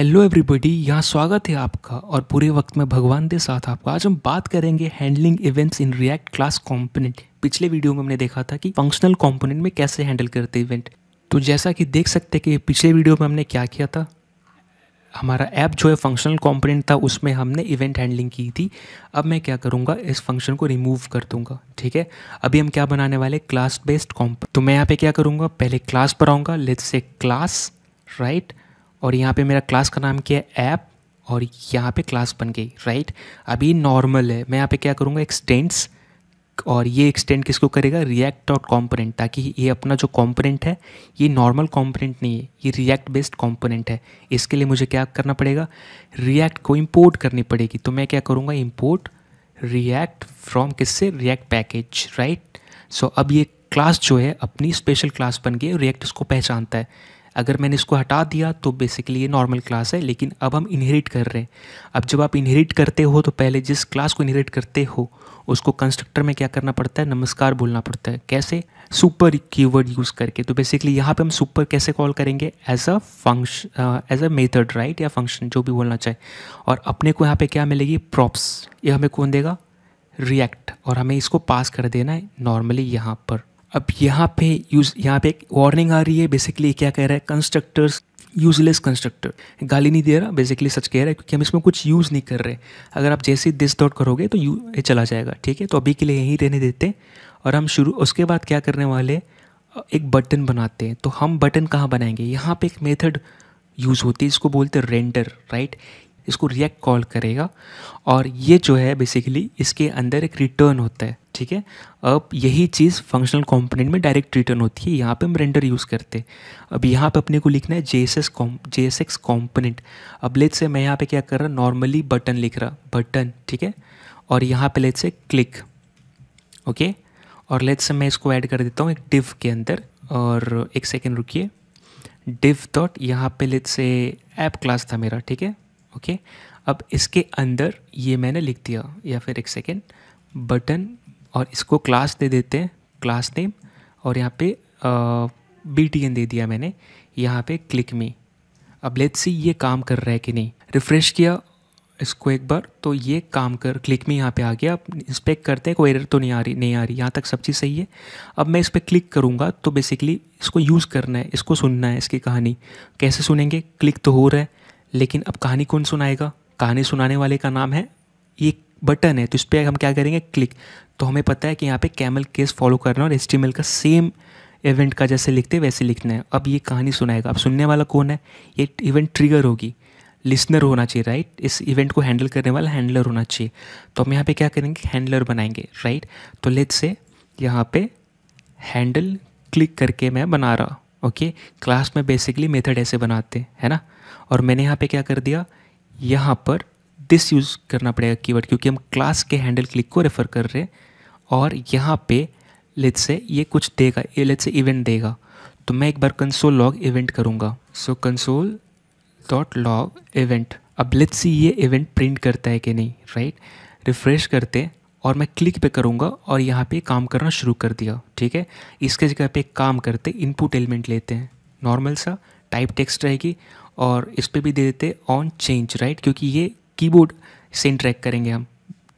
Hello everybody यहाँ स्वागत है आपका और पूरे वक्त में भगवान के साथ आपका आज हम बात करेंगे handling events in React class component पिछले वीडियो में हमने देखा था कि फंक्शनल कॉम्पोनेंट में कैसे हैंडल करते इवेंट तो जैसा कि देख सकते कि पिछले वीडियो में हमने क्या किया था हमारा ऐप जो है फंक्शनल कॉम्पोनेंट था उसमें हमने इवेंट हैंडलिंग की थी अब मैं क्या करूँगा इस फंक्शन को रिमूव कर दूँगा ठीक है अभी हम क्या बनाने वाले क्लास बेस्ड कॉम्प तो मैं यहाँ पे क्या करूँगा पहले क्लास पर आऊँगा लेट्स से क्लास राइट और यहाँ पे मेरा क्लास का नाम क्या है ऐप और यहाँ पे क्लास बन गई राइट अभी नॉर्मल है मैं यहाँ पे क्या करूँगा एक्सटेंड्स और ये एक्सटेंड किसको करेगा रिएक्ट डॉट कॉम्पोनेंट ताकि ये अपना जो कॉम्पोनेंट है ये नॉर्मल कॉम्पोनेंट नहीं है ये रिएक्ट बेस्ड कॉम्पोनेंट है इसके लिए मुझे क्या करना पड़ेगा रिएक्ट को इम्पोर्ट करनी पड़ेगी तो मैं क्या करूँगा इम्पोर्ट रिएक्ट फ्रॉम किससे रिएक्ट पैकेज राइट सो अब ये क्लास जो है अपनी स्पेशल क्लास बन गई है रिएक्ट उसको पहचानता है अगर मैंने इसको हटा दिया तो बेसिकली ये नॉर्मल क्लास है लेकिन अब हम इनहेरिट कर रहे हैं अब जब आप इनहेरिट करते हो तो पहले जिस क्लास को इनहेरिट करते हो उसको कंस्ट्रक्टर में क्या करना पड़ता है नमस्कार बोलना पड़ता है कैसे सुपर कीवर्ड यूज़ करके तो बेसिकली यहाँ पे हम सुपर कैसे कॉल करेंगे as a function as a method right या फंक्शन जो भी बोलना चाहे और अपने को यहाँ पे क्या मिलेगी प्रॉप्स ये हमें कौन देगा रिएक्ट और हमें इसको पास कर देना है नॉर्मली यहाँ पर अब यहाँ पे यूज यहाँ पे एक वार्निंग आ रही है बेसिकली क्या कह रहा है कंस्ट्रक्टर्स यूजलेस कंस्ट्रक्टर गाली नहीं दे रहा बेसिकली सच कह रहा है क्योंकि हम इसमें कुछ यूज़ नहीं कर रहे अगर आप जैसे दिस डॉट करोगे तो यू ये चला जाएगा ठीक है तो अभी के लिए यहीं रहने देते और हम शुरू उसके बाद क्या करने वाले एक बटन बनाते हैं तो हम बटन कहाँ बनाएंगे यहाँ पे एक मेथड यूज़ होती है इसको बोलते हैं रेंडर राइट इसको रिएक्ट कॉल करेगा और ये जो है बेसिकली इसके अंदर एक रिटर्न होता है ठीक है अब यही चीज़ फंक्शनल कंपोनेंट में डायरेक्ट रिटर्न होती है यहाँ पे हम रेंडर यूज़ करते हैं अब यहाँ पे अपने को लिखना है J S S com J S X component अब लेट से मैं यहाँ पे क्या कर रहा नॉर्मली बटन लिख रहा बटन ठीक है और यहाँ पे लेट से क्लिक ओके और लेट से मैं इसको ऐड कर देता हूँ एक डिव के अंदर और एक सेकेंड रुकिए डिव डॉट यहाँ पे लेट से ऐप क्लास था मेरा ठीक है ओके अब इसके अंदर ये मैंने लिख दिया या फिर एक सेकेंड बटन और इसको क्लास दे देते हैं क्लास नेम और यहाँ पे बी टी एन दे दिया मैंने यहाँ पे क्लिक मी अब लेट सी ये काम कर रहा है कि नहीं रिफ़्रेश किया इसको एक बार तो ये काम कर क्लिक में यहाँ पे आ गया अब इंस्पेक्ट करते हैं कोई एरर तो नहीं आ रही नहीं आ रही यहाँ तक सब चीज़ सही है अब मैं इस पर क्लिक करूँगा तो बेसिकली इसको यूज़ करना है इसको सुनना है इसकी कहानी कैसे सुनेंगे क्लिक तो हो रहा है लेकिन अब कहानी कौन सुनाएगा कहानी सुनाने वाले का नाम है ये बटन है तो इस पर हम क्या करेंगे क्लिक तो हमें पता है कि यहाँ पे कैमल केस फॉलो करना और एस का सेम इवेंट का जैसे लिखते वैसे लिखना है अब ये कहानी सुनाएगा अब सुनने वाला कौन है ये इवेंट ट्रिगर होगी लिसनर होना चाहिए राइट इस इवेंट को हैंडल करने वाला हैंडलर होना चाहिए तो हम यहाँ पे क्या करेंगे हैंडलर बनाएंगे राइट तो लेट से यहाँ पे हैंडल क्लिक करके मैं बना रहा ओके क्लास में बेसिकली मेथड ऐसे बनाते हैं ना और मैंने यहाँ पे क्या कर दिया यहाँ पर दिस यूज़ करना पड़ेगा कीवर्ड क्योंकि हम क्लास के हैंडल क्लिक को रेफ़र कर रहे हैं और यहाँ पे लेट से ये कुछ देगा ये लेट से इवेंट देगा तो मैं एक बार कंसोल लॉग इवेंट करूँगा so console dot log event अब लेट से ये इवेंट प्रिंट करता है कि नहीं राइट रिफ़्रेश करते और मैं क्लिक पे करूँगा और यहाँ पे काम करना शुरू कर दिया ठीक है इसके जगह पे काम करते इनपुट एलिमेंट लेते हैं नॉर्मल सा टाइप टेक्स्ट रहेगी और इस पर भी दे देते ऑन चेंज राइट क्योंकि ये कीबोर्ड से ट्रैक करेंगे हम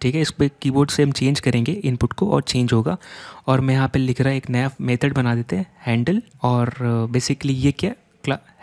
ठीक है इस पर कीबोर्ड से हम चेंज करेंगे इनपुट को और चेंज होगा और मैं यहाँ पे लिख रहा एक नया मेथड बना देते हैं हैंडल और बेसिकली uh, ये क्या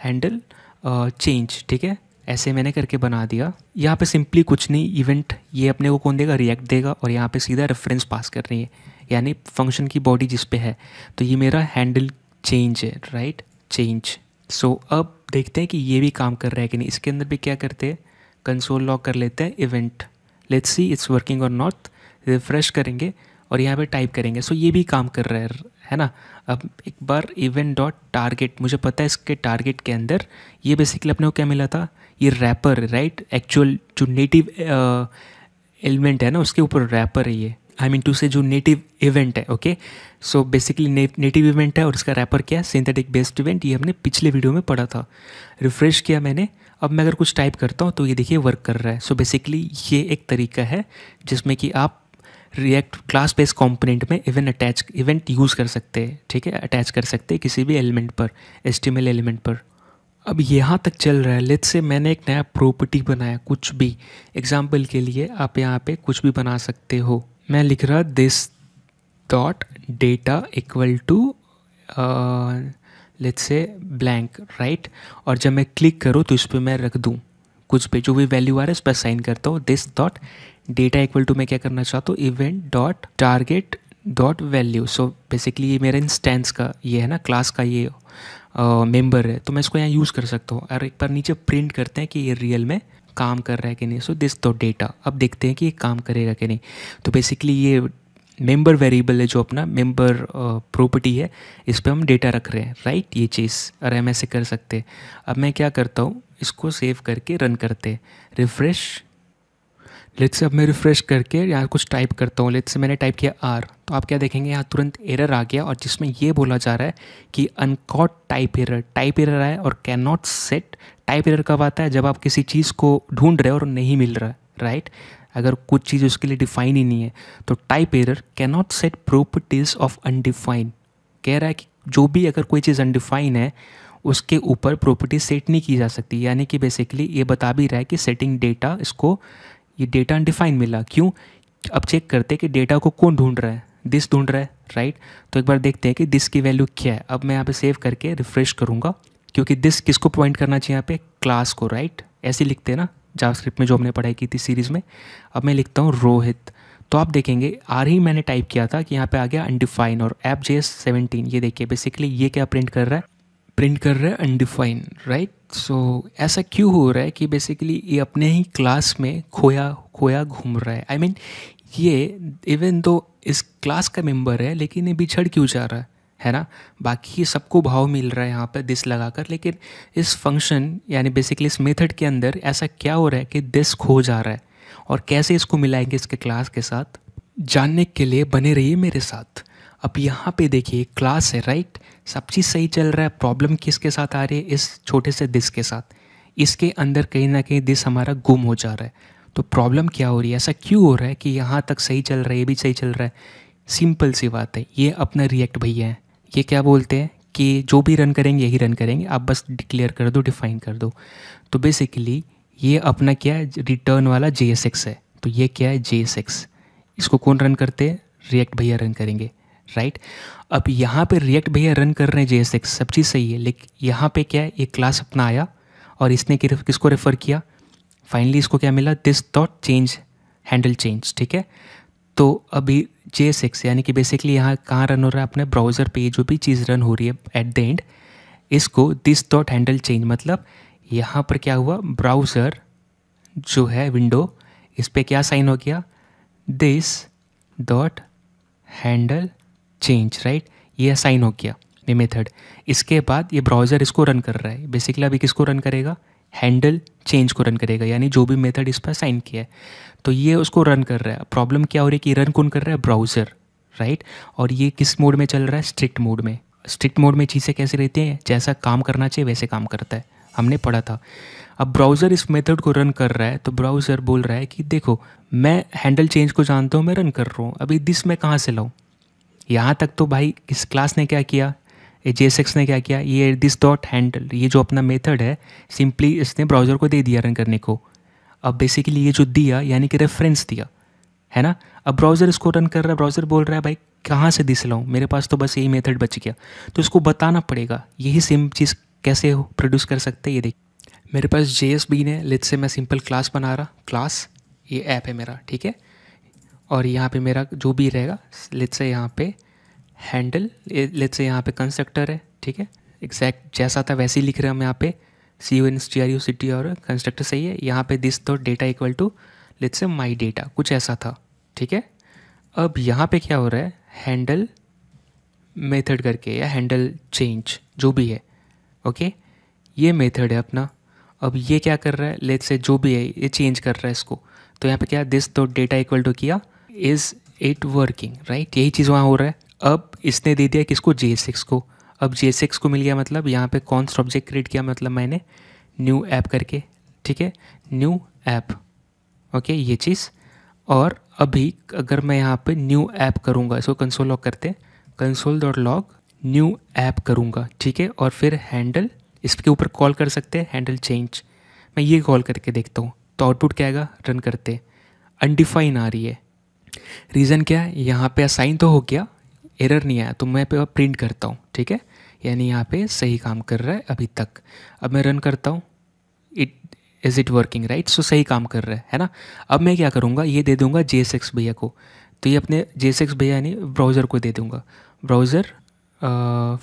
हैंडल चेंज uh, ठीक है ऐसे मैंने करके बना दिया यहाँ पे सिंपली कुछ नहीं इवेंट ये अपने को कौन देगा रिएक्ट देगा और यहाँ पे सीधा रेफरेंस पास कर रही है यानी फंक्शन की बॉडी जिसपे है तो ये मेरा हैंडल चेंज है राइट चेंज सो अब देखते हैं कि ये भी काम कर रहा है कि नहीं इसके अंदर भी क्या करते हैं कंसोल लॉक कर लेते हैं event let's see it's working or not refresh करेंगे और यहाँ पे टाइप करेंगे सो so, ये भी काम कर रहा है है ना अब एक बार इवेंट डॉट टारगेट मुझे पता है इसके टारगेट के अंदर ये बेसिकली अपने को क्या मिला था ये रैपर राइट एक्चुअल जो नेटिव एलिमेंट uh, है ना उसके ऊपर रैपर है ये आई मीन टू से जो नेटिव इवेंट है okay so basically native event है और इसका रैपर क्या है सिंथेटिक बेस्ड इवेंट ये हमने पिछले वीडियो में पढ़ा था रिफ्रेश किया मैंने अब मैं अगर कुछ टाइप करता हूँ तो ये देखिए वर्क कर रहा है सो so बेसिकली ये एक तरीका है जिसमें कि आप रिएक्ट क्लास बेस्ड कॉम्पोनेंट में इवेंट अटैच इवेंट यूज़ कर सकते हैं ठीक है अटैच कर सकते हैं किसी भी एलिमेंट पर एस एलिमेंट पर अब यहाँ तक चल रहा है लेट से मैंने एक नया प्रॉपर्टी बनाया कुछ भी एग्जाम्पल के लिए आप यहाँ पे कुछ भी बना सकते हो मैं लिख रहा this dot data equal to let's say blank right और जब मैं क्लिक करूँ तो इस पर मैं रख दूँ कुछ पे जो भी वैल्यू आ रहा है उस पर साइन करता हूँ this dot data equal to मैं क्या करना चाहता हूँ event dot target dot value so basically ये मेरा इंस्टेंस का ये है ना क्लास का ये uh, है तो मैं इसको यहाँ यूज़ कर सकता हूँ और एक बार नीचे प्रिंट करते हैं कि ये रियल में काम कर रहा है कि नहीं सो दिस दो डेटा अब देखते हैं कि ये काम करेगा कि नहीं तो बेसिकली ये मेंबर वेरिएबल है जो अपना मेंबर प्रॉपर्टी uh, है इस पर हम डेटा रख रहे हैं राइट ये चीज़ अरे हम ऐसे कर सकते हैं अब मैं क्या करता हूँ इसको सेव करके रन करते रिफ्रेश लेट से अब मैं रिफ़्रेश करके यहाँ कुछ टाइप करता हूँ लेट से मैंने टाइप किया आर तो आप क्या देखेंगे यहाँ तुरंत एरर आ गया और जिसमें ये बोला जा रहा है कि uncaught type error type error आए और can not set type error कब आता है जब आप किसी चीज़ को ढूंढ रहे हो और नहीं मिल रहा है राइट अगर कुछ चीज़ उसके लिए डिफाइन ही नहीं है तो type error can not set properties of undefined कह रहा है कि जो भी अगर कोई चीज़ अनडिफाइन है उसके ऊपर प्रॉपर्टी सेट नहीं की जा सकती यानी कि बेसिकली ये बता भी रहा है कि सेटिंग डेटा इसको ये डेटा अनडिफाइन मिला क्यों अब चेक करते हैं कि डेटा को कौन ढूंढ रहा है दिस ढूंढ रहा है राइट तो एक बार देखते हैं कि दिस की वैल्यू क्या है अब मैं यहाँ पे सेव करके रिफ्रेश करूँगा क्योंकि दिस किसको पॉइंट करना चाहिए यहाँ पे क्लास को राइट ऐसे लिखते हैं ना जावास्क्रिप्ट में जो हमने पढ़ाई की थी सीरीज़ में अब मैं लिखता हूँ रोहित तो आप देखेंगे आर ही मैंने टाइप किया था कि यहाँ पे आ गया अनडिफाइन और एप जे सेवनटीन ये देखिए बेसिकली ये क्या प्रिंट कर रहा है प्रिंट कर रहा है अनडिफाइन राइट सो ऐसा क्यों हो रहा है कि बेसिकली ये अपने ही क्लास में खोया खोया घूम रहा है आई I मीन mean, ये इवन दो तो इस क्लास का मेंबर है लेकिन ये बिछड़ क्यों जा रहा है है ना बाकी सबको भाव मिल रहा है यहाँ पर दिस लगाकर लेकिन इस फंक्शन यानी बेसिकली इस मेथड के अंदर ऐसा क्या हो रहा है कि दिस खो जा रहा है और कैसे इसको मिलाएंगे इसके क्लास के साथ जानने के लिए बने रहिए मेरे साथ अब यहाँ पे देखिए क्लास है राइट सब चीज़ सही चल रहा है प्रॉब्लम किसके साथ आ रही है इस छोटे से दिस के साथ इसके अंदर कहीं ना कहीं दिस हमारा गुम हो जा रहा है तो प्रॉब्लम क्या हो रही है ऐसा क्यों हो रहा है कि यहाँ तक सही चल रहा है ये भी सही चल रहा है सिंपल सी बात है ये अपना रिएक्ट भैया है ये क्या बोलते हैं कि जो भी रन करेंगे यही रन करेंगे आप बस डिक्लेयर कर दो डिफाइन कर दो तो बेसिकली ये अपना क्या है रिटर्न वाला जे है तो ये क्या है जे इसको कौन रन करते हैं रिएक्ट भैया रन करेंगे राइट अब यहाँ पे रिएक्ट भैया रन कर रहे हैं जे एस एक्स सब चीज़ सही है लेकिन यहाँ पे क्या है एक क्लास अपना आया और इसने किसको रेफ़र किया फाइनली इसको क्या मिला this dot change handle change ठीक है तो अभी जे एस एक्स यानी कि बेसिकली यहाँ कहाँ रन हो रहा है अपने ब्राउज़र पे जो भी चीज़ रन हो रही है एट द एंड इसको दिस डॉट हैंडल चेंज मतलब यहाँ पर क्या हुआ ब्राउज़र जो है विंडो इस पर क्या साइन हो गया this dot handle change right ये साइन हो गया ये मेथड इसके बाद ये ब्राउज़र इसको रन कर रहा है बेसिकली अभी किसको रन करेगा हैंडल चेंज को रन करेगा यानी जो भी मेथड इस पर साइन किया है तो ये उसको रन कर रहा है प्रॉब्लम क्या हो रही है कि रन कौन कर रहा है ब्राउज़र राइट और ये किस मोड में चल रहा है स्ट्रिक्ट मोड में स्ट्रिक्ट मोड में चीज़ें कैसे रहती हैं जैसा काम करना चाहिए वैसे काम करता है हमने पढ़ा था अब ब्राउज़र इस मेथड को रन कर रहा है तो ब्राउज़र बोल रहा है कि देखो मैं हैंडल चेंज को जानता हूँ मैं रन कर रहा हूँ अभी दिस मैं कहाँ से लाऊँ यहाँ तक तो भाई इस क्लास ने क्या किया जे सेक्स ने क्या किया ये दिस डॉट हैंडल ये जो अपना मेथड है सिंपली इसने ब्राउज़र को दे दिया रन करने को अब बेसिकली ये जो दिया यानी कि रेफरेंस दिया है ना अब ब्राउज़र इसको रन कर रहा है ब्राउज़र बोल रहा है भाई कहाँ से दिस लाऊँ मेरे पास तो बस यही मेथड बच गया तो इसको बताना पड़ेगा यही सेम चीज़ कैसे हो प्रोड्यूस कर सकते ये देखिए मेरे पास जे एस बीन है लेट से मैं सिंपल क्लास बना रहा क्लास ये ऐप है मेरा ठीक है और यहाँ पे मेरा जो भी रहेगा लेट से यहाँ पे हैंडल लेट से यहाँ पे कंस्ट्रक्टर है ठीक है एग्जैक्ट जैसा था वैसे ही लिख रहे हम यहाँ पे C U N T R U C T और कंस्ट्रक्टर सही है यहाँ पे this dot data equal to late से माई डेटा कुछ ऐसा था ठीक है अब यहाँ पे क्या हो रहा है हैंडल मेथड करके या हैंडल चेंज जो भी है ओके ये मेथड है अपना अब ये क्या कर रहा है लेट से जो भी है ये चेंज कर रहा है इसको तो यहाँ पे क्या this dot data equal to किया इज इट वर्किंग राइट यही चीज़ वहाँ हो रहा है अब इसने दे दिया किसको जे सिक्स को अब जे सिक्स को मिल गया मतलब यहाँ पे कौन सा ऑब्जेक्ट क्रिएट किया मतलब मैंने न्यू ऐप करके ठीक है न्यू ऐप ओके ये चीज़ और अभी अगर मैं यहाँ पे न्यू ऐप करूँगा इसको कंसोल लॉक करते console dot log new app करूँगा ठीक है और फिर हैंडल इसके ऊपर कॉल कर सकते हैं हैंडल चेंज मैं ये कॉल करके देखता हूँ तो आउटपुट क्या आएगा रन करते अनडिफाइन आ रही है रीज़न क्या है यहाँ पे असाइन तो हो गया एरर नहीं आया तो मैं पे प्रिंट करता हूँ ठीक है यानी यहाँ पे सही काम कर रहा है अभी तक अब मैं रन करता हूँ it is it working right so सही काम कर रहा है है ना अब मैं क्या करूँगा ये दे दूँगा जे भैया को तो ये अपने जे भैया यानी ब्राउज़र को दे दूँगा ब्राउज़र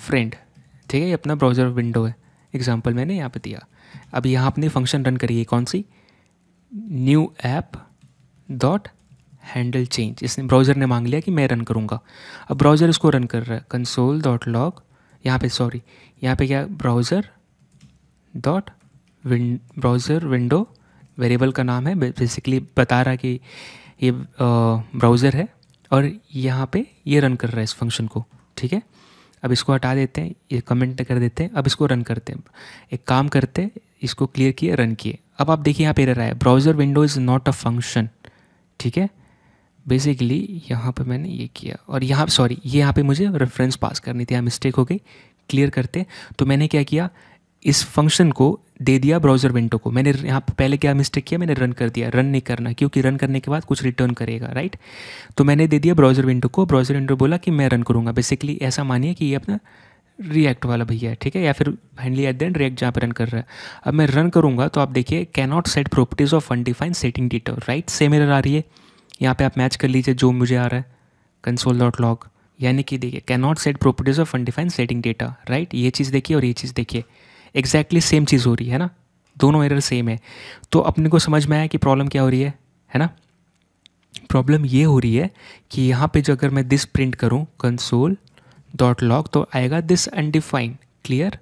फ्रेंड ठीक है ये अपना ब्राउज़र विंडो है एग्जाम्पल मैंने यहाँ पर दिया अब यहाँ अपनी फंक्शन रन करिए कौन सी new app dot handle change इसने ब्राउज़र ने मांग लिया कि मैं रन करूँगा अब ब्राउज़र इसको रन कर रहा है कंसोल डॉट लॉग यहाँ पे सॉरी यहाँ पे क्या browser dot win browser window variable का नाम है बेसिकली बता रहा कि ये ब्राउज़र है और यहाँ पे ये रन कर रहा है इस फंक्शन को ठीक है अब इसको हटा देते हैं ये कमेंट कर देते हैं अब इसको रन करते हैं एक काम करते हैं इसको क्लियर किए रन किए अब आप देखिए यहाँ पे रह रहा है browser window is not a function ठीक है बेसिकली यहाँ पे मैंने ये किया और यहाँ सॉरी ये यहाँ पे मुझे रेफरेंस पास करनी थी यहाँ मिस्टेक हो गई क्लियर करते तो मैंने क्या किया इस फंक्शन को दे दिया ब्राउज़र विंडो को मैंने यहाँ पे पहले क्या मिस्टेक किया मैंने रन कर दिया रन नहीं करना क्योंकि रन करने के बाद कुछ रिटर्न करेगा राइट तो मैंने दे दिया ब्राउज़र विंडो को ब्राउज़र विंडो बोला कि मैं रन करूँगा बेसिकली ऐसा मानिए कि ये अपना रिएक्ट वाला भैया है ठीक है या फिर हैंडली एट देन रिएक्ट जहाँ पर रन कर रहा है अब मैं रन करूँगा तो आप देखिए cannot set properties of undefined setting data right same error आ रही है यहाँ पे आप मैच कर लीजिए जो मुझे आ रहा है कंसोल डॉट लॉग यानी कि देखिए can not set properties of undefined setting data right ये चीज़ देखिए और ये चीज़ देखिए एग्जैक्टली सेम चीज़ हो रही है ना दोनों एरर सेम है तो अपने को समझ में आया कि प्रॉब्लम क्या हो रही है है ना प्रॉब्लम ये हो रही है कि यहाँ पे जो अगर मैं दिस प्रिंट करूँ कंसोल डॉट लॉग तो आएगा this undefined clear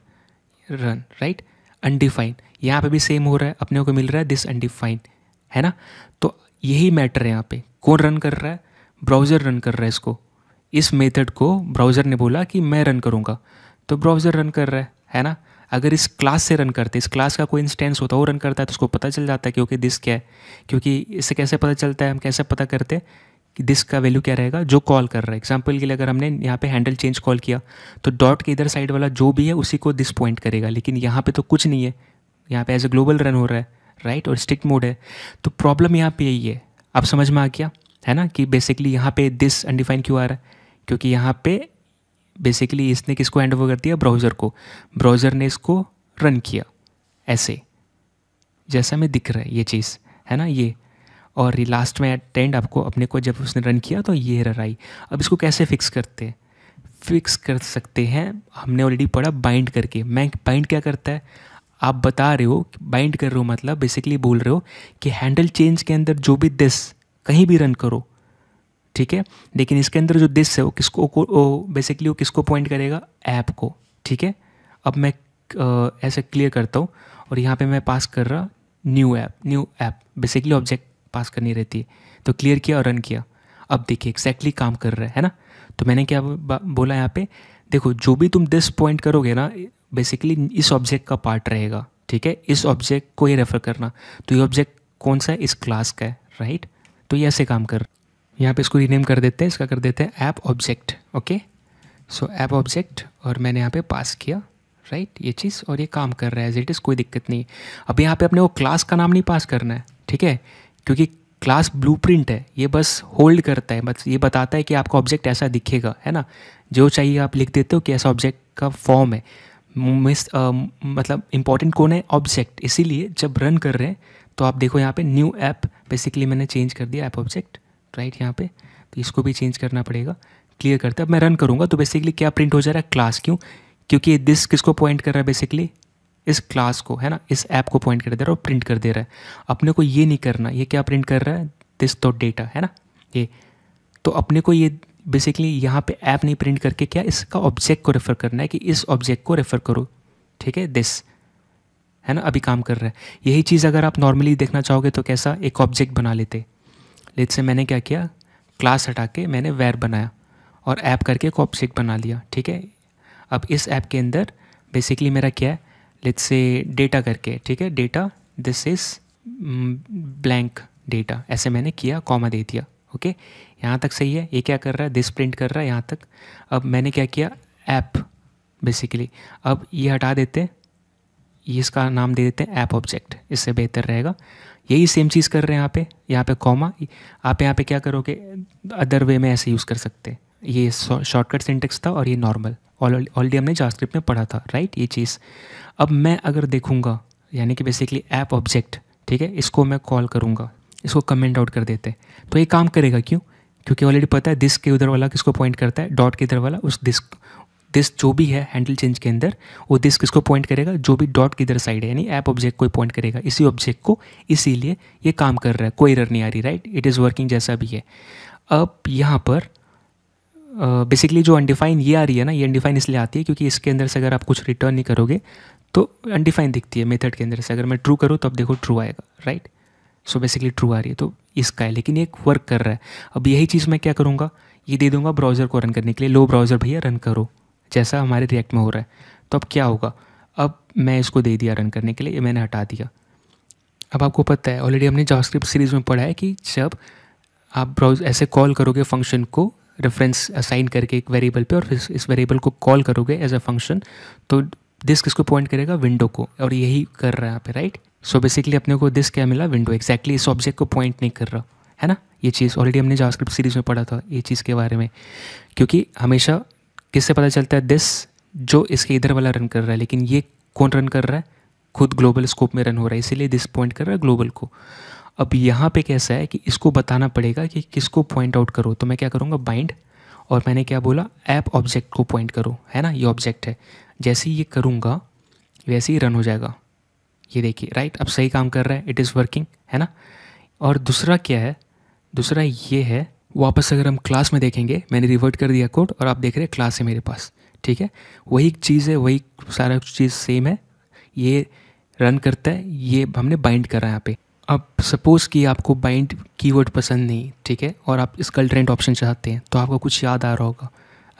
run right undefined यहाँ पे भी सेम हो रहा है अपने को मिल रहा है दिस अनडिफाइन है ना तो यही मैटर है यहाँ पे कौन रन कर रहा है ब्राउज़र रन कर रहा है इसको इस मेथड को ब्राउज़र ने बोला कि मैं रन करूँगा तो ब्राउज़र रन कर रहा है है ना अगर इस क्लास से रन करते इस क्लास का कोई इंस्टेंस होता है वो रन करता है तो उसको पता चल जाता है कि दिस क्या है क्योंकि इससे कैसे पता चलता है हम कैसे पता करते हैं कि दिस का वैल्यू क्या रहेगा जो कॉल कर रहा है एग्जाम्पल के लिए अगर हमने यहाँ पे हैंडल चेंज कॉल किया तो डॉट के इधर साइड वाला जो भी है उसी को दिस पॉइंट करेगा लेकिन यहाँ पे तो कुछ नहीं है यहाँ पे एज ए ग्लोबल रन हो रहा है राइट और स्ट्रिक्ट मोड है तो प्रॉब्लम यहाँ पे यही है आप समझ में आ गया है ना कि बेसिकली यहाँ पे दिस अनडिफाइन क्यों आ रहा है क्योंकि यहाँ पे बेसिकली इसने किसको हैंड ओवर कर दिया ब्राउज़र को ब्राउज़र ने इसको रन किया ऐसे जैसा मैं दिख रहा है ये चीज़ है ना ये और ये लास्ट में अटेंड आपको अपने को जब उसने रन किया तो ये रर आई अब इसको कैसे फिक्स करते हैं फिक्स कर सकते हैं हमने ऑलरेडी पढ़ा बाइंड करके मैं बाइंड क्या करता है आप बता रहे हो बाइंड कर रहे हो मतलब बेसिकली बोल रहे हो कि हैंडल चेंज के अंदर जो भी दिस कहीं भी रन करो ठीक है लेकिन इसके अंदर जो दिस है वो किसको बेसिकली वो किसको पॉइंट करेगा ऐप को ठीक है अब मैं ऐसे क्लियर करता हूँ और यहाँ पे मैं पास कर रहा new app new app basically object pass करनी रहती है तो क्लियर किया और रन किया अब देखिए एक्जैक्टली exactly काम कर रहा है है ना तो मैंने क्या बोला यहाँ पे देखो जो भी तुम दिस पॉइंट करोगे ना बेसिकली इस ऑब्जेक्ट का पार्ट रहेगा ठीक है इस ऑब्जेक्ट को ही रेफर करना तो ये ऑब्जेक्ट कौन सा है इस क्लास का है राइट तो ये ऐसे काम कर यहाँ पे इसको रीनेम कर देते हैं इसका कर देते हैं app object okay so app object और मैंने यहाँ पे पास किया राइट right? ये चीज़ और ये काम कर रहा है एज इट इज़ कोई दिक्कत नहीं अब यहाँ पे अपने वो क्लास का नाम नहीं पास करना है ठीक है क्योंकि क्लास ब्लू है ये बस होल्ड करता है बस ये बताता है कि आपका ऑब्जेक्ट ऐसा दिखेगा है ना जो चाहिए आप लिख देते हो कि ऐसा ऑब्जेक्ट का फॉर्म है मिस मतलब इंपॉर्टेंट कौन है ऑब्जेक्ट इसीलिए जब रन कर रहे हैं तो आप देखो यहाँ पे न्यू ऐप बेसिकली मैंने चेंज कर दिया ऐप ऑब्जेक्ट राइट यहाँ पे तो इसको भी चेंज करना पड़ेगा क्लियर करते हैं अब मैं रन करूँगा तो बेसिकली क्या प्रिंट हो जा रहा है क्लास क्यों क्योंकि दिस किसको पॉइंट कर रहा है बेसिकली इस क्लास को है ना इस ऐप को पॉइंट कर दे रहा है और प्रिंट कर दे रहा है अपने को ये नहीं करना ये क्या प्रिंट कर रहा है दिस तो डेटा है ना ये तो अपने को ये बेसिकली यहाँ पे ऐप नहीं प्रिंट करके क्या इसका ऑब्जेक्ट को रेफ़र करना है कि इस ऑब्जेक्ट को रेफ़र करो ठीक है दिस है ना अभी काम कर रहा है यही चीज़ अगर आप नॉर्मली देखना चाहोगे तो कैसा एक ऑब्जेक्ट बना लेते लेट से मैंने क्या किया क्लास हटा के मैंने वैर बनाया और ऐप करके एक ऑब्जेक्ट बना लिया ठीक है अब इस ऐप के अंदर बेसिकली मेरा क्या है लेट से डेटा करके ठीक है data this is blank data ऐसे मैंने किया कॉमा दे दिया ओके यहाँ तक सही है ये क्या कर रहा है दिस प्रिंट कर रहा है यहाँ तक अब मैंने क्या किया ऐप बेसिकली अब ये हटा देते हैं इसका नाम दे देते हैं ऐप ऑब्जेक्ट इससे बेहतर रहेगा यही सेम चीज़ कर रहे हैं यहाँ पे यहाँ पे कॉमा आप यहाँ पे क्या करोगे अदर वे में ऐसे यूज़ कर सकते हैं ये शॉर्टकट सिंटेक्स था और ये नॉर्मल ऑलरेडी हमने जास्क्रिप्ट में पढ़ा था राइट ये चीज़ अब मैं अगर देखूँगा यानी कि बेसिकली ऐप ऑब्जेक्ट ठीक है इसको मैं कॉल करूँगा इसको कमेंट आउट कर देते हैं तो ये काम करेगा क्यों क्योंकि ऑलरेडी पता है डिस्क के उधर वाला किसको पॉइंट करता है डॉट के इधर वाला उस डिस्क डिस्क जो भी है हैंडल चेंज के अंदर वो डिस्क किसको पॉइंट करेगा जो भी डॉट की इधर साइड है यानी ऐप ऑब्जेक्ट को पॉइंट करेगा इसी ऑब्जेक्ट को इसीलिए ये काम कर रहा है कोई रर नहीं आ रही राइट इट इज़ वर्किंग जैसा भी है अब यहाँ पर बेसिकली uh, जो अनडिफाइन ये आ रही है ना ये अनडिफाइन इसलिए आती है क्योंकि इसके अंदर से अगर आप कुछ रिटर्न नहीं करोगे तो अनडिफाइन दिखती है मेथड के अंदर से अगर मैं ट्रू करूँ तो अब देखो ट्रू आएगा right right? So basically true आ रही है तो इसका है लेकिन एक वर्क कर रहा है अब यही चीज़ मैं क्या करूँगा ये दे दूँगा ब्राउज़र को रन करने के लिए लो ब्राउज़र भैया रन करो जैसा हमारे रिएक्ट में हो रहा है तो अब क्या होगा अब मैं इसको दे दिया रन करने के लिए ये मैंने हटा दिया अब आपको पता है ऑलरेडी हमने जॉस्क्रिप्ट सीरीज़ में पढ़ा है कि जब आप ब्राउज ऐसे कॉल करोगे फंक्शन को रेफरेंस असाइन करके एक वेरिएबल पे और फिर इस वेरिएबल को कॉल करोगे एज अ फंक्शन तो दिस किसको पॉइंट करेगा विंडो को और यही कर रहा है यहाँ पे राइट सो बेसिकली अपने को दिस क्या मिला विंडो एक्जैक्टली exactly इस ऑब्जेक्ट को पॉइंट नहीं कर रहा है ना ये चीज़ ऑलरेडी हमने जावास्क्रिप्ट सीरीज़ में पढ़ा था ये चीज़ के बारे में क्योंकि हमेशा किससे पता चलता है दिस जो इसके इधर वाला रन कर रहा है लेकिन ये कौन रन कर रहा है खुद ग्लोबल स्कोप में रन हो रहा है इसीलिए दिस पॉइंट कर रहा है ग्लोबल को अब यहाँ पे कैसा है कि इसको बताना पड़ेगा कि किसको पॉइंट आउट करो तो मैं क्या करूँगा बाइंड और मैंने क्या बोला ऐप ऑब्जेक्ट को पॉइंट करो है ना ये ऑब्जेक्ट है जैसे ही ये करूँगा वैसे ही रन हो जाएगा ये देखिए राइट अब सही काम कर रहा है इट इज़ वर्किंग है ना और दूसरा क्या है दूसरा ये है वापस अगर हम क्लास में देखेंगे मैंने रिवर्ट कर दिया कोड और आप देख रहे हैं क्लास है मेरे पास ठीक है वही चीज़ है वही सारा चीज़ सेम है ये रन करता है ये हमने बाइंड करा है यहाँ पे अब सपोज़ कि आपको बाइंड कीवर्ड पसंद नहीं ठीक है और आप इसका अल्टरनेट ऑप्शन चाहते हैं तो आपको कुछ याद आ रहा होगा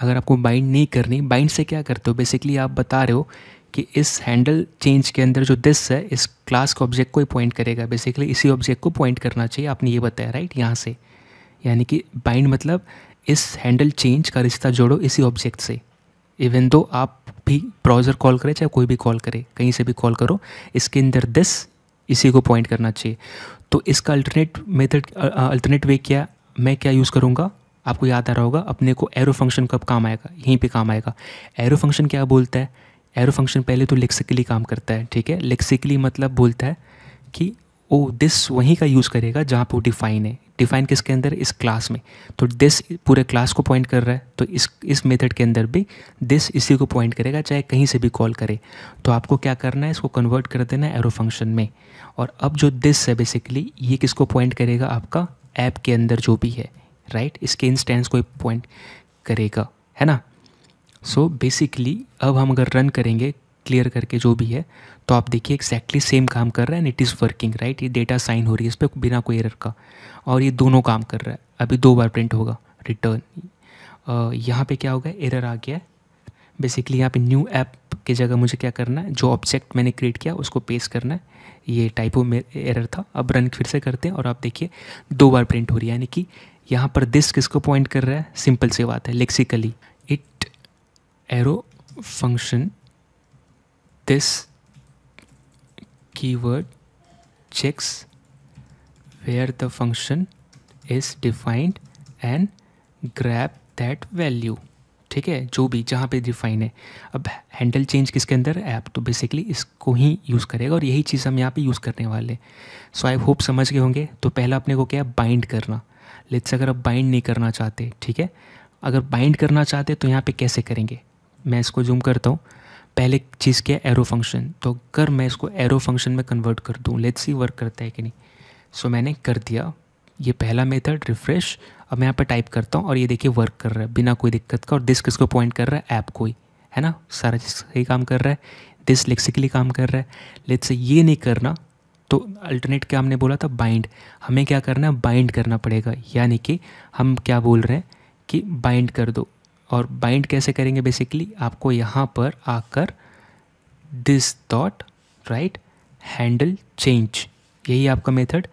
अगर आपको बाइंड नहीं करनी बाइंड से क्या करते हो बेसिकली आप बता रहे हो कि इस हैंडल चेंज के अंदर जो दिस है इस क्लास के ऑब्जेक्ट को ही पॉइंट करेगा बेसिकली इसी ऑब्जेक्ट को पॉइंट करना चाहिए आपने ये बताया राइट यहाँ से यानी कि बाइंड मतलब इस हैंडल चेंज का रिश्ता जोड़ो इसी ऑब्जेक्ट से इवन दो आप भी ब्राउज़र कॉल करें चाहे कोई भी कॉल करे कहीं से भी कॉल करो इसके अंदर दिस इसी को पॉइंट करना चाहिए तो इसका अल्टरनेट मेथड अल्टरनेट वे क्या मैं क्या यूज़ करूँगा आपको याद आ रहा होगा अपने को एरो फंक्शन कब काम आएगा यहीं पे काम आएगा एरो फंक्शन क्या बोलता है एरो फंक्शन पहले तो लेक्सिकली काम करता है ठीक है लेक्सिकली मतलब बोलता है कि ओ दिस वहीं का यूज़ करेगा जहाँ पर डिफाइन है डिफाइन किसके अंदर इस क्लास में तो दिस पूरे क्लास को पॉइंट कर रहा है तो इस इस मेथड के अंदर भी दिस इसी को पॉइंट करेगा चाहे कहीं से भी कॉल करे तो आपको क्या करना है इसको कन्वर्ट कर देना है एरो फंक्शन में और अब जो दिस है बेसिकली ये किसको पॉइंट करेगा आपका ऐप के अंदर जो भी है राइट इसके इंस्टेंस को पॉइंट करेगा है ना सो बेसिकली अब हम अगर रन करेंगे क्लियर करके जो भी है तो आप देखिए एक्जैक्टली सेम काम कर रहा है and it is working right ये डेटा साइन हो रही है इस पर बिना कोई एरर का और ये दोनों काम कर रहा है अभी दो बार प्रिंट होगा रिटर्न यहाँ पे क्या होगा एरर आ गया है बेसिकली यहाँ पे न्यू ऐप की जगह मुझे क्या करना है जो ऑब्जेक्ट मैंने क्रिएट किया उसको पेस्ट करना है ये टाइप ऑफ एरर था अब रन फिर से करते हैं और आप देखिए दो बार प्रिंट हो रही है यानी कि यहाँ पर दिस किसको पॉइंट कर रहा है सिंपल सी बात है lexically arrow function this keyword checks where the function is defined and grab that value ठीक है जो भी जहाँ पे डिफाइन है अब हैंडल चेंज किसके अंदर ऐप तो बेसिकली इसको ही यूज़ करेगा और यही चीज़ हम यहाँ पे यूज़ करने वाले हैं सो आई होप समझ गए होंगे तो पहला अपने को क्या है बाइंड करना लेट्स अगर आप बाइंड नहीं करना चाहते ठीक है अगर बाइंड करना चाहते तो यहाँ पे कैसे करेंगे मैं इसको जूम करता हूँ पहले चीज़ क्या है एरो फंक्शन तो अगर मैं इसको एरो फंक्शन में कन्वर्ट कर दूँ लेट्स सी वर्क करता है कि नहीं सो so, मैंने कर दिया ये पहला मेथड रिफ्रेश अब मैं यहाँ पर टाइप करता हूँ और ये देखिए वर्क कर रहा है बिना कोई दिक्कत का और दिस किसको पॉइंट कर रहा है ऐप को ही है ना सारा चीज़ सही काम कर रहा है दिस लेक्सिकली काम कर रहा है लेट्स ये नहीं करना तो अल्टरनेट क्या हमने बोला था बाइंड हमें क्या करना है बाइंड करना पड़ेगा यानी कि हम क्या बोल रहे हैं कि बाइंड कर दो और बाइंड कैसे करेंगे बेसिकली आपको यहाँ पर आकर this dot right handle change यही आपका मेथड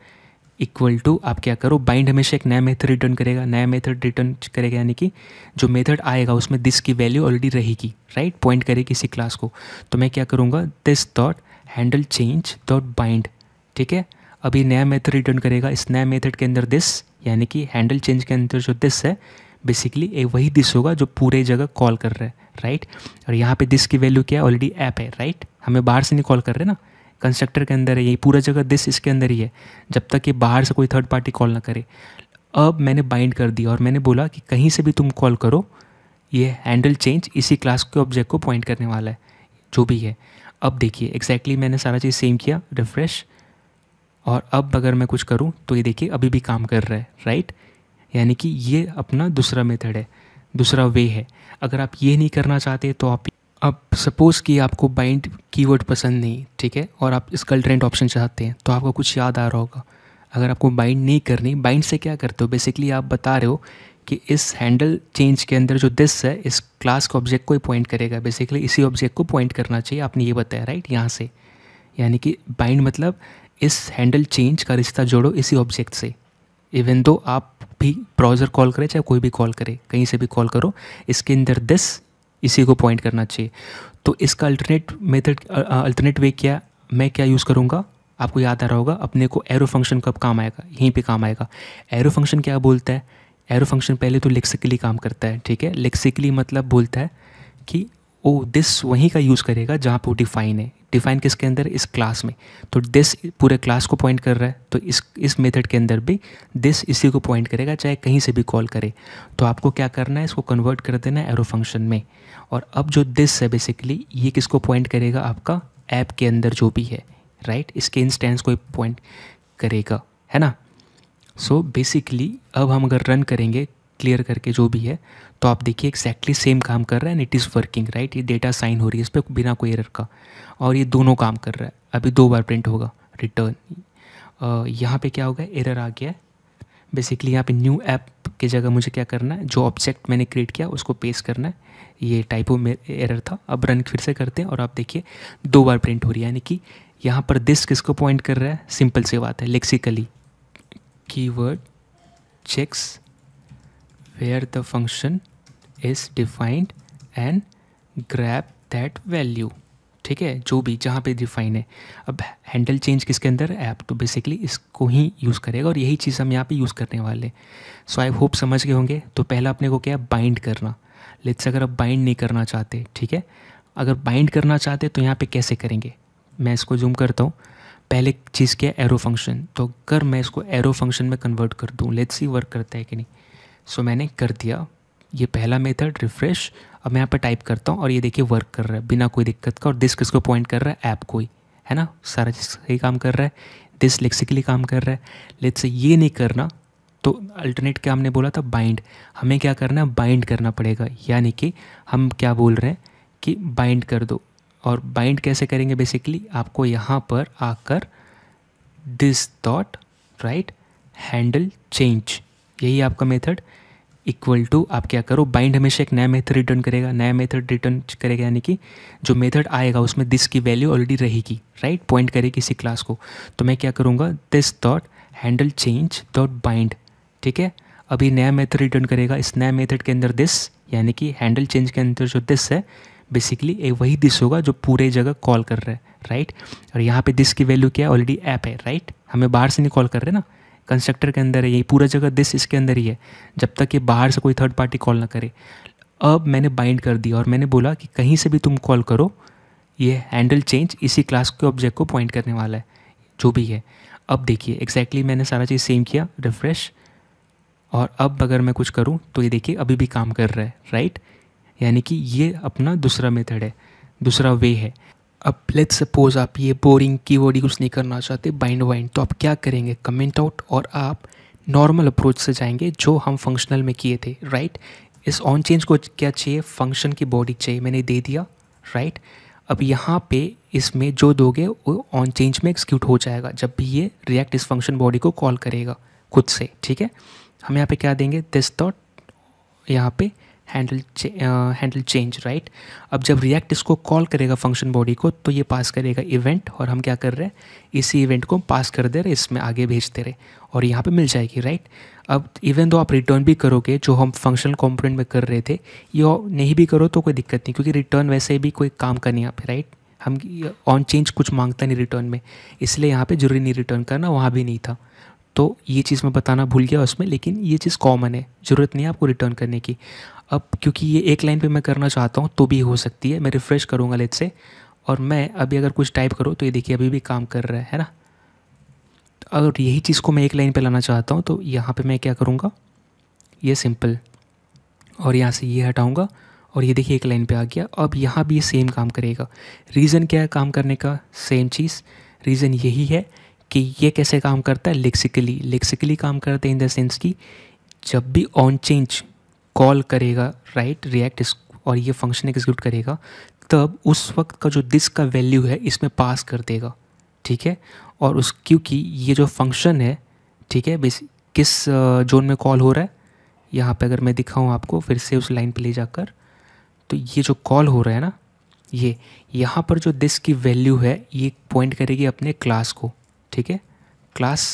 इक्वल टू आप क्या करो बाइंड हमेशा एक नया मेथड रिटर्न करेगा नया मेथड रिटर्न करेगा यानी कि जो मेथड आएगा उसमें दिस की वैल्यू ऑलरेडी रहेगी राइट पॉइंट करेगी किसी क्लास को तो मैं क्या करूँगा this dot handle change dot bind ठीक है अभी नया मेथड रिटर्न करेगा इस नया मेथड के अंदर दिस यानी कि हैंडल चेंज के अंदर जो दिस है बेसिकली एक वही दिस होगा जो पूरे जगह कॉल कर रहा है राइट और यहाँ पे दिस की वैल्यू क्या है ऑलरेडी ऐप है राइट हमें बाहर से नहीं कॉल कर रहे ना कंस्ट्रक्टर के अंदर है यही पूरा जगह दिस इसके अंदर ही है जब तक ये बाहर से कोई थर्ड पार्टी कॉल ना करे अब मैंने बाइंड कर दिया और मैंने बोला कि कहीं से भी तुम कॉल करो ये हैंडल चेंज इसी क्लास के ऑब्जेक्ट को पॉइंट करने वाला है जो भी है अब देखिए एक्जैक्टली मैंने सारा चीज़ सेम किया रिफ्रेश और अब अगर मैं कुछ करूँ तो ये देखिए अभी भी काम कर रहा है राइट यानी कि ये अपना दूसरा मेथड है दूसरा वे है अगर आप ये नहीं करना चाहते तो आप अब सपोज़ कि आपको बाइंड कीवर्ड पसंद नहीं ठीक है और आप स्कल ट्रेंड ऑप्शन चाहते हैं तो आपको कुछ याद आ रहा होगा अगर आपको बाइंड नहीं करनी बाइंड से क्या करते हो बेसिकली आप बता रहे हो कि इस हैंडल चेंज के अंदर जो दिस है इस क्लास के ऑब्जेक्ट को ही पॉइंट करेगा बेसिकली इसी ऑब्जेक्ट को पॉइंट करना चाहिए आपने ये बताया राइट यहाँ से यानी कि बाइंड मतलब इस हैंडल चेंज का रिश्ता जोड़ो इसी ऑब्जेक्ट से इवन दो आप भी ब्राउज़र कॉल करे चाहे कोई भी कॉल करे कहीं से भी कॉल करो इसके अंदर दिस इसी को पॉइंट करना चाहिए तो इसका अल्टरनेट मेथड अल्टरनेट वे क्या मैं क्या यूज़ करूँगा आपको याद आ रहा होगा अपने को एरो फंक्शन कब काम आएगा यहीं पे काम आएगा एरो फंक्शन क्या बोलता है एरो फंक्शन पहले तो लेक्सिकली काम करता है ठीक है लेक्सिकली मतलब बोलता है कि ओ दिस वहीं का यूज़ करेगा जहाँ पे वो डिफाइन है डिफाइन किसके अंदर इस क्लास में तो दिस पूरे क्लास को पॉइंट कर रहा है तो इस इस मेथड के अंदर भी दिस इसी को पॉइंट करेगा चाहे कहीं से भी कॉल करे तो आपको क्या करना है इसको कन्वर्ट कर देना है एरो फंक्शन में और अब जो दिस है बेसिकली ये किसको पॉइंट करेगा आपका ऐप के अंदर जो भी है राइट इसके इंस्टेंस को पॉइंट करेगा है ना सो so बेसिकली अब हम अगर रन करेंगे क्लियर करके जो भी है तो आप देखिए एक्जैक्टली सेम काम कर रहा है and it is working right ये डेटा साइन हो रही है इस पर बिना कोई एरर का और ये दोनों काम कर रहा है अभी दो बार प्रिंट होगा रिटर्न यहाँ पे क्या होगा एरर आ गया है बेसिकली यहाँ पे न्यू ऐप की जगह मुझे क्या करना है जो ऑब्जेक्ट मैंने क्रिएट किया उसको पेश करना है ये टाइप ऑफ एरर था अब रन फिर से करते हैं और आप देखिए दो बार प्रिंट हो रही है यानी कि यहाँ पर दिस किसको पॉइंट कर रहा है सिंपल सी बात है lexically keyword checks where the function is defined and grab that value ठीक है जो भी जहाँ पे डिफाइन है अब हैंडल चेंज किसके अंदर ऐप तो बेसिकली इसको ही यूज़ करेगा और यही चीज़ हम यहाँ पे यूज़ करने वाले सो आई होप समझ गए होंगे तो पहला अपने को क्या है बाइंड करना लेट्स अगर आप बाइंड नहीं करना चाहते ठीक है अगर बाइंड करना चाहते तो यहाँ पे कैसे करेंगे मैं इसको जूम करता हूँ पहले चीज़ क्या एरो फंक्शन तो अगर मैं इसको एरो फंक्शन में कन्वर्ट कर दूँ लेट्स ही वर्क करता है कि नहीं सो so, मैंने कर दिया ये पहला मेथड रिफ्रेश अब मैं यहाँ पर टाइप करता हूँ और ये देखिए वर्क कर रहा है बिना कोई दिक्कत का और दिस किसको पॉइंट कर रहा है ऐप कोई है ना सारा सही काम कर रहा है दिस लेक्सिकली काम कर रहा है लेट से ये नहीं करना तो अल्टरनेट क्या हमने बोला था बाइंड हमें क्या करना है बाइंड करना पड़ेगा यानी कि हम क्या बोल रहे हैं कि बाइंड कर दो और बाइंड कैसे करेंगे बेसिकली आपको यहाँ पर आकर this dot right handle change यही आपका मेथड इक्वल टू आप क्या करो बाइंड हमेशा एक नया मेथड रिटर्न करेगा नया मेथड रिटर्न करेगा यानी कि जो मेथड आएगा उसमें दिस की वैल्यू ऑलरेडी रहेगी राइट पॉइंट करेगी किसी क्लास को तो मैं क्या करूँगा this dot handle change dot bind ठीक है अभी नया मेथड रिटर्न करेगा इस नया मेथड के अंदर दिस यानी कि हैंडल चेंज के अंदर जो दिस है बेसिकली एक वही दिस होगा जो पूरे जगह कॉल कर रहा है राइट और यहाँ पे दिस की वैल्यू क्या है ऑलरेडी ऐप है राइट हमें बाहर से नहीं कॉल कर रहे ना कंस्ट्रक्टर के अंदर है ये पूरा जगह दिस इसके अंदर ही है जब तक ये बाहर से कोई थर्ड पार्टी कॉल ना करे अब मैंने बाइंड कर दिया और मैंने बोला कि कहीं से भी तुम कॉल करो ये हैंडल चेंज इसी क्लास के ऑब्जेक्ट को पॉइंट करने वाला है जो भी है अब देखिए एक्जैक्टली exactly मैंने सारा चीज़ सेम किया रिफ्रेश और अब अगर मैं कुछ करूँ तो ये देखिए अभी भी काम कर रहा है राइट यानी कि ये अपना दूसरा मेथड है दूसरा वे है अब लेट्स सपोज आप ये बोरिंग की वर्ड यूज़ नहीं करना चाहते बाइंड वाइंड तो आप क्या करेंगे कमेंट आउट और आप नॉर्मल अप्रोच से जाएंगे जो हम फंक्शनल में किए थे राइट इस ऑन चेंज को क्या चाहिए फंक्शन की बॉडी चाहिए मैंने दे दिया राइट अब यहाँ पे इसमें जो दोगे वो ऑन चेंज में एक्सक्यूट हो जाएगा जब भी ये रिएक्ट इस फंक्शन बॉडी को कॉल करेगा खुद से ठीक है हम यहाँ पे क्या देंगे दिस डॉट यहाँ पे हैंडल हैंडल चेंज राइट अब जब रिएक्ट इसको कॉल करेगा फंक्शन बॉडी को तो ये पास करेगा इवेंट और हम क्या कर रहे हैं इसी इवेंट को पास कर दे रहे इसमें आगे भेजते रहे और यहाँ पे मिल जाएगी राइट अब इवन दो आप रिटर्न भी करोगे जो हम फंक्शनल कॉम्पोनेंट में कर रहे थे ये नहीं भी करो तो कोई दिक्कत नहीं क्योंकि रिटर्न वैसे भी कोई काम का नहीं आप राइट हम ऑन चेंज कुछ मांगता नहीं रिटर्न में इसलिए यहाँ पर जरूरी नहीं रिटर्न करना वहाँ भी नहीं था तो ये चीज़ मैं बताना भूल गया उसमें लेकिन ये चीज़ कॉमन है ज़रूरत नहीं है आपको रिटर्न करने की अब क्योंकि ये एक लाइन पे मैं करना चाहता हूँ तो भी हो सकती है मैं रिफ़्रेश करूँगा लेट से और मैं अभी अगर कुछ टाइप करूँ तो ये देखिए अभी भी काम कर रहा है है ना अगर यही चीज़ को मैं एक लाइन पर लाना चाहता हूँ तो यहाँ पर मैं क्या करूँगा ये सिंपल और यहाँ से ये हटाऊँगा और ये देखिए एक लाइन पर आ गया अब यहाँ भी ये सेम काम करेगा रीज़न क्या है काम करने का सेम चीज़ रीज़न यही है कि ये कैसे काम करता है लेक्सिकली लेक्सिकली काम करते हैं इन द सेंस कि जब भी ऑन चेंज कॉल करेगा राइट रिएक्ट और ये फंक्शन एग्जीक्यूट करेगा तब उस वक्त का जो दिस का वैल्यू है इसमें पास कर देगा ठीक है और उस क्योंकि ये जो फंक्शन है ठीक है बेसिक किस जोन में कॉल हो रहा है यहाँ पे अगर मैं दिखाऊँ आपको फिर से उस लाइन पे ले जाकर तो ये जो कॉल हो रहा है ना ये यहाँ पर जो दिस की वैल्यू है ये पॉइंट करेगी अपने क्लास को ठीक है क्लास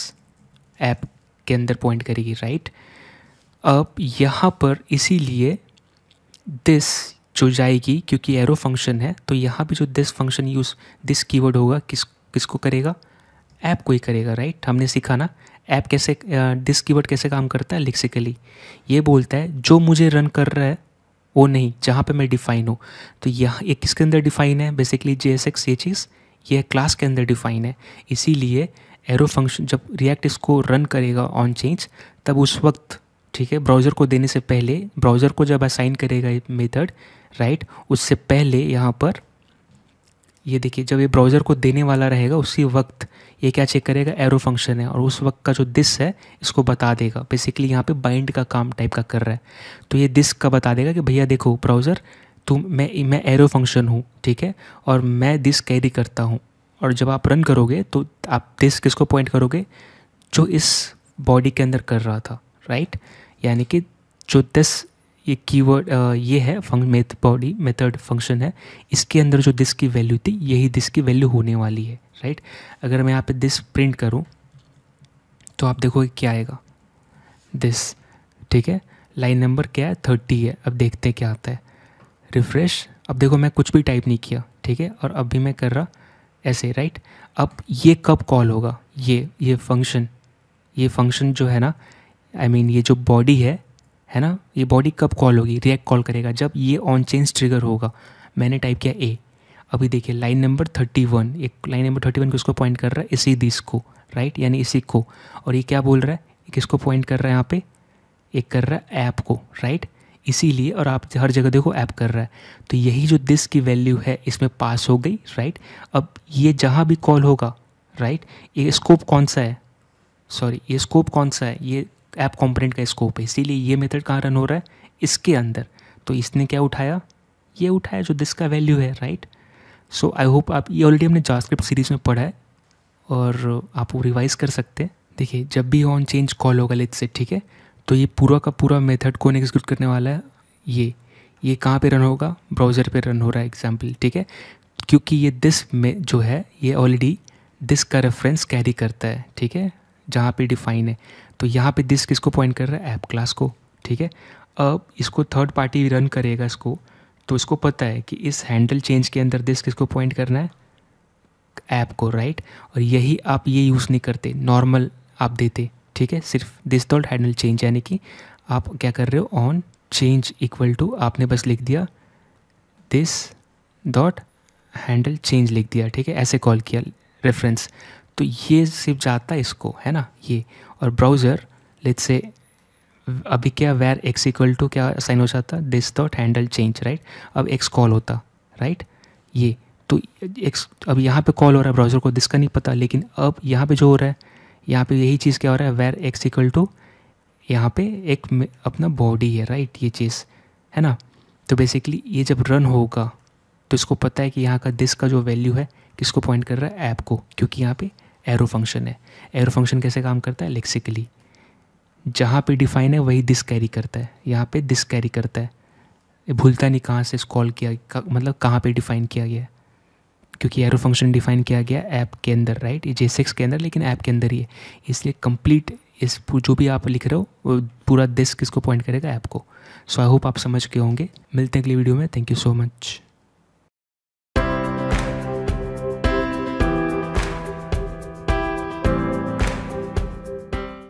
ऐप के अंदर पॉइंट करेगी राइट अब यहाँ पर इसीलिए दिस जो जाएगी क्योंकि एरो फंक्शन है तो यहाँ पे जो this function use this keyword होगा किस किसको करेगा ऐप को ही करेगा राइट हमने सीखा ना ऐप कैसे दिस कीवर्ड कैसे काम करता है लिक्सिकली ये बोलता है जो मुझे रन कर रहा है वो नहीं जहाँ पे मैं डिफाइन हूँ तो यहाँ ये किसके अंदर डिफाइन है बेसिकली जे एस एक्स ये चीज़ यह क्लास के अंदर डिफाइन है इसीलिए एरो फंक्शन जब रिएक्ट इसको रन करेगा ऑन चेंज तब उस वक्त ठीक है ब्राउज़र को देने से पहले ब्राउज़र को जब असाइन करेगा ये मेथड राइट उससे पहले यहाँ पर ये देखिए जब ये ब्राउज़र को देने वाला रहेगा उसी वक्त ये क्या चेक करेगा एरो फंक्शन है और उस वक्त का जो दिस है इसको बता देगा बेसिकली यहाँ पे बाइंड का काम टाइप का कर रहा है तो ये दिस का बता देगा कि भैया देखो ब्राउज़र तुम तो मैं मैं एरो फंक्शन हूँ ठीक है और मैं दिस कैरी करता हूँ और जब आप रन करोगे तो आप दिस किसको पॉइंट करोगे जो इस बॉडी के अंदर कर रहा था राइट यानी कि जो दिस ये कीवर्ड ये है मेथ बॉडी मेथड फंक्शन है इसके अंदर जो दिस की वैल्यू थी यही दिस की वैल्यू होने वाली है राइट अगर मैं यहाँ पे दिस प्रिंट करूँ तो आप देखोगे क्या आएगा दिस ठीक है लाइन नंबर क्या है थर्टी है अब देखते हैं क्या आता है रिफ्रेश अब देखो मैं कुछ भी टाइप नहीं किया ठीक है और अब भी मैं कर रहा ऐसे राइट अब ये कब कॉल होगा ये ये फंक्शन ये फंक्शन जो है ना आई I मीन mean, ये जो बॉडी है है ना ये बॉडी कब कॉल होगी रिएक्ट कॉल करेगा जब ये ऑन चेंज ट्रिगर होगा मैंने टाइप किया ए अभी देखिए लाइन नंबर थर्टी वन एक लाइन नंबर थर्टी वन किसको पॉइंट कर रहा है इसी दिस को राइट यानी इसी को और ये क्या बोल रहा है किसको पॉइंट कर रहा है यहाँ पे एक कर रहा है ऐप को राइट इसीलिए और आप हर जगह देखो ऐप कर रहा है तो यही जो दिस की वैल्यू है इसमें पास हो गई राइट अब ये जहाँ भी कॉल होगा राइट ये स्कोप कौन सा है सॉरी ये स्कोप कौन सा है ये ऐप कॉम्पोनेंट का स्कोप है इसीलिए ये मेथड कहाँ रन हो रहा है इसके अंदर तो इसने क्या उठाया ये उठाया जो दिस का वैल्यू है राइट सो आई होप आप ये ऑलरेडी हमने जास्क्रिप्ट सीरीज़ में पढ़ा है और आप वो रिवाइज़ कर सकते हैं देखिए जब भी ऑन चेंज कॉल होगा लेट से ठीक है तो ये पूरा का पूरा मेथड कौन एग्जीक्यूट करने वाला है ये ये कहाँ पे रन होगा ब्राउज़र पे रन हो रहा है एग्जाम्पल ठीक है क्योंकि ये दिस में जो है ये ऑलरेडी दिस का रेफरेंस कैरी करता है ठीक है जहाँ पे डिफाइन है तो यहाँ पे दिस किसको पॉइंट कर रहा है ऐप क्लास को ठीक है अब इसको थर्ड पार्टी रन करेगा इसको तो इसको पता है कि इस हैंडल चेंज के अंदर दिस किसको पॉइंट करना है ऐप को राइट और यही आप ये यूज़ नहीं करते नॉर्मल आप देते ठीक है सिर्फ दिस डॉट हैंडल चेंज यानी कि आप क्या कर रहे हो ऑन चेंज इक्वल टू आपने बस लिख दिया दिस डॉट हैंडल चेंज लिख दिया ठीक है ऐसे कॉल किया रेफरेंस तो ये सिर्फ जाता है इसको है ना ये और ब्राउज़र लेट्स से अभी क्या वेर एक्स इक्वल टू क्या साइन हो जाता this dot handle change right अब एक्स कॉल होता राइट ये तो एक्स अब यहाँ पे कॉल हो रहा है ब्राउज़र को दिस का नहीं पता लेकिन अब यहाँ पे जो हो रहा है यहाँ पे यही चीज़ क्या हो रहा है वेर एक्स इक्वल टू यहाँ पे एक अपना बॉडी है राइट ये चीज़ है ना तो बेसिकली ये जब रन होगा तो इसको पता है कि यहाँ का दिस का जो वैल्यू है किसको पॉइंट कर रहा है ऐप को क्योंकि यहाँ पे एरो फंक्शन है एरो फंक्शन कैसे काम करता है लेक्सिकली जहाँ पे डिफाइन है वही दिस कैरी करता है यहाँ पे दिस कैरी करता है भूलता नहीं कहाँ से इस कॉल किया मतलब कहाँ पे डिफाइन किया गया है क्योंकि एरो फंक्शन डिफाइन किया गया ऐप के अंदर राइट जे सिक्स के अंदर लेकिन ऐप के अंदर ही है इसलिए कंप्लीट इस जो भी आप लिख रहे हो पूरा दिस किसको पॉइंट करेगा ऐप को सो आई होप आप समझ के होंगे मिलते हैं अगली वीडियो में थैंक यू सो मच